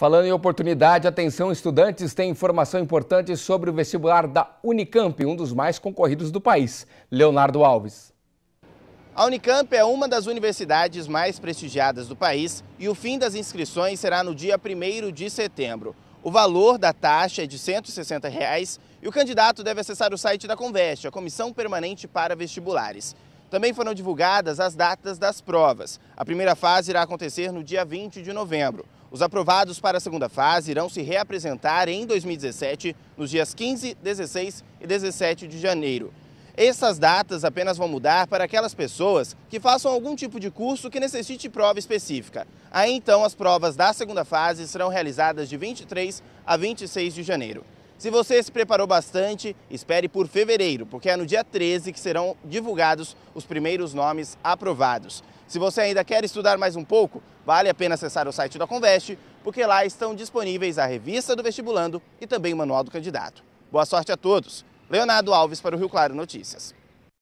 Falando em oportunidade, atenção estudantes, tem informação importante sobre o vestibular da Unicamp, um dos mais concorridos do país. Leonardo Alves. A Unicamp é uma das universidades mais prestigiadas do país e o fim das inscrições será no dia 1 de setembro. O valor da taxa é de R$ 160 reais, e o candidato deve acessar o site da Conveste, a Comissão Permanente para Vestibulares. Também foram divulgadas as datas das provas. A primeira fase irá acontecer no dia 20 de novembro. Os aprovados para a segunda fase irão se reapresentar em 2017, nos dias 15, 16 e 17 de janeiro. Essas datas apenas vão mudar para aquelas pessoas que façam algum tipo de curso que necessite prova específica. Aí então, as provas da segunda fase serão realizadas de 23 a 26 de janeiro. Se você se preparou bastante, espere por fevereiro, porque é no dia 13 que serão divulgados os primeiros nomes aprovados. Se você ainda quer estudar mais um pouco, vale a pena acessar o site da Conveste, porque lá estão disponíveis a revista do vestibulando e também o manual do candidato. Boa sorte a todos. Leonardo Alves para o Rio Claro Notícias.